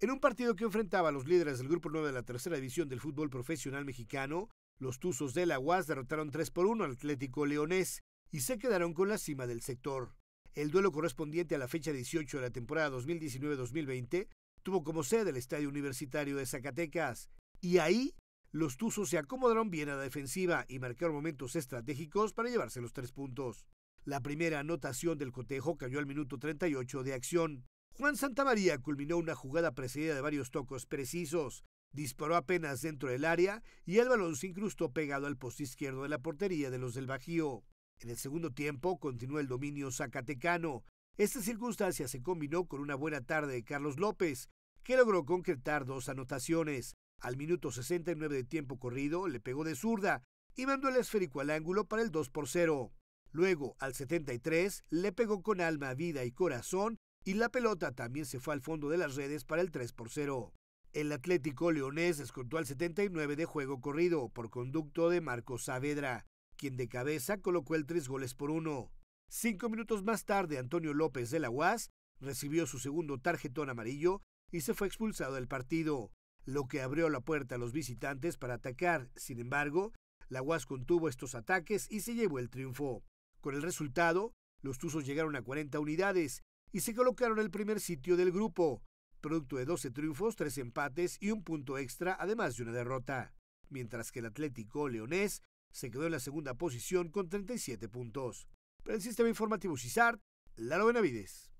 En un partido que enfrentaba a los líderes del Grupo 9 de la tercera división del fútbol profesional mexicano, los Tuzos de la UAS derrotaron 3 por 1 al Atlético Leonés y se quedaron con la cima del sector. El duelo correspondiente a la fecha 18 de la temporada 2019-2020 tuvo como sede el Estadio Universitario de Zacatecas y ahí los Tuzos se acomodaron bien a la defensiva y marcaron momentos estratégicos para llevarse los tres puntos. La primera anotación del cotejo cayó al minuto 38 de acción, Juan María culminó una jugada precedida de varios tocos precisos, disparó apenas dentro del área y el balón se incrustó pegado al poste izquierdo de la portería de los del Bajío. En el segundo tiempo continuó el dominio zacatecano. Esta circunstancia se combinó con una buena tarde de Carlos López, que logró concretar dos anotaciones. Al minuto 69 de tiempo corrido le pegó de zurda y mandó el esférico al ángulo para el 2 por 0. Luego, al 73, le pegó con alma, vida y corazón y la pelota también se fue al fondo de las redes para el 3 por 0. El Atlético Leonés descontó al 79 de juego corrido por conducto de Marco Saavedra, quien de cabeza colocó el 3 goles por 1. Cinco minutos más tarde, Antonio López de la UAS recibió su segundo tarjetón amarillo y se fue expulsado del partido, lo que abrió la puerta a los visitantes para atacar. Sin embargo, la UAS contuvo estos ataques y se llevó el triunfo. Con el resultado, los Tuzos llegaron a 40 unidades y se colocaron en el primer sitio del grupo, producto de 12 triunfos, 3 empates y un punto extra, además de una derrota, mientras que el Atlético Leonés se quedó en la segunda posición con 37 puntos. Para el Sistema Informativo CISART, Lalo Benavides.